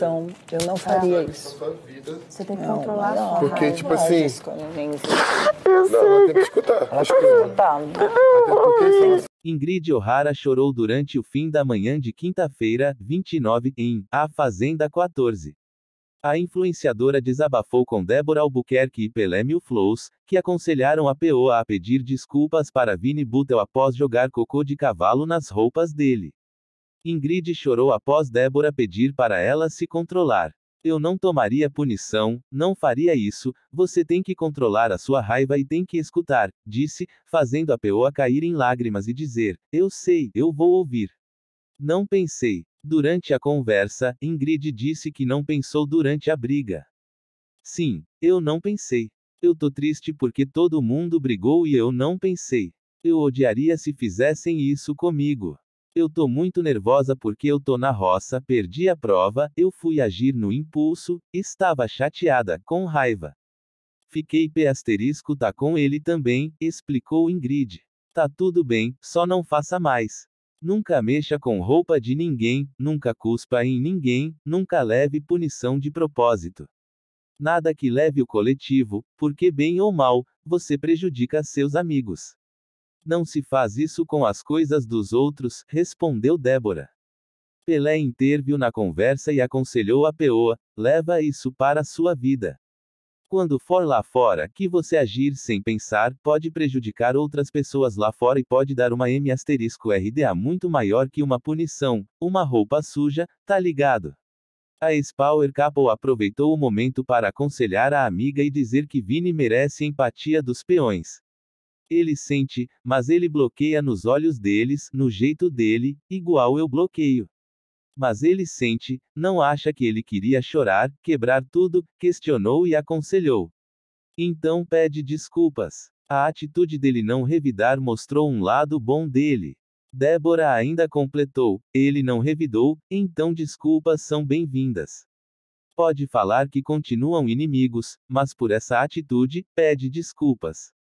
Então, eu não faria tá. isso. Você tem que não, controlar não, a sua Porque, raiva. tipo assim... Eu não, tem que escutar. Ela tem que escutar. Assim, Ingrid O'Hara chorou durante o fim da manhã de quinta-feira, 29, em A Fazenda 14. A influenciadora desabafou com Débora Albuquerque e Pelémio Flows, que aconselharam a PO a pedir desculpas para Vini Butel após jogar cocô de cavalo nas roupas dele. Ingrid chorou após Débora pedir para ela se controlar. Eu não tomaria punição, não faria isso, você tem que controlar a sua raiva e tem que escutar, disse, fazendo a peoa cair em lágrimas e dizer: Eu sei, eu vou ouvir. Não pensei. Durante a conversa, Ingrid disse que não pensou durante a briga. Sim, eu não pensei. Eu tô triste porque todo mundo brigou e eu não pensei. Eu odiaria se fizessem isso comigo. Eu tô muito nervosa porque eu tô na roça, perdi a prova, eu fui agir no impulso, estava chateada, com raiva. Fiquei P asterisco tá com ele também, explicou Ingrid. Tá tudo bem, só não faça mais. Nunca mexa com roupa de ninguém, nunca cuspa em ninguém, nunca leve punição de propósito. Nada que leve o coletivo, porque bem ou mal, você prejudica seus amigos. Não se faz isso com as coisas dos outros, respondeu Débora. Pelé interviu na conversa e aconselhou a Peoa: leva isso para a sua vida. Quando for lá fora, que você agir sem pensar, pode prejudicar outras pessoas lá fora e pode dar uma M asterisco RDA muito maior que uma punição, uma roupa suja, tá ligado? A Spower Capo aproveitou o momento para aconselhar a amiga e dizer que Vini merece empatia dos peões, ele sente, mas ele bloqueia nos olhos deles, no jeito dele, igual eu bloqueio. Mas ele sente, não acha que ele queria chorar, quebrar tudo, questionou e aconselhou. Então pede desculpas. A atitude dele não revidar mostrou um lado bom dele. Débora ainda completou: ele não revidou, então desculpas são bem-vindas. Pode falar que continuam inimigos, mas por essa atitude, pede desculpas.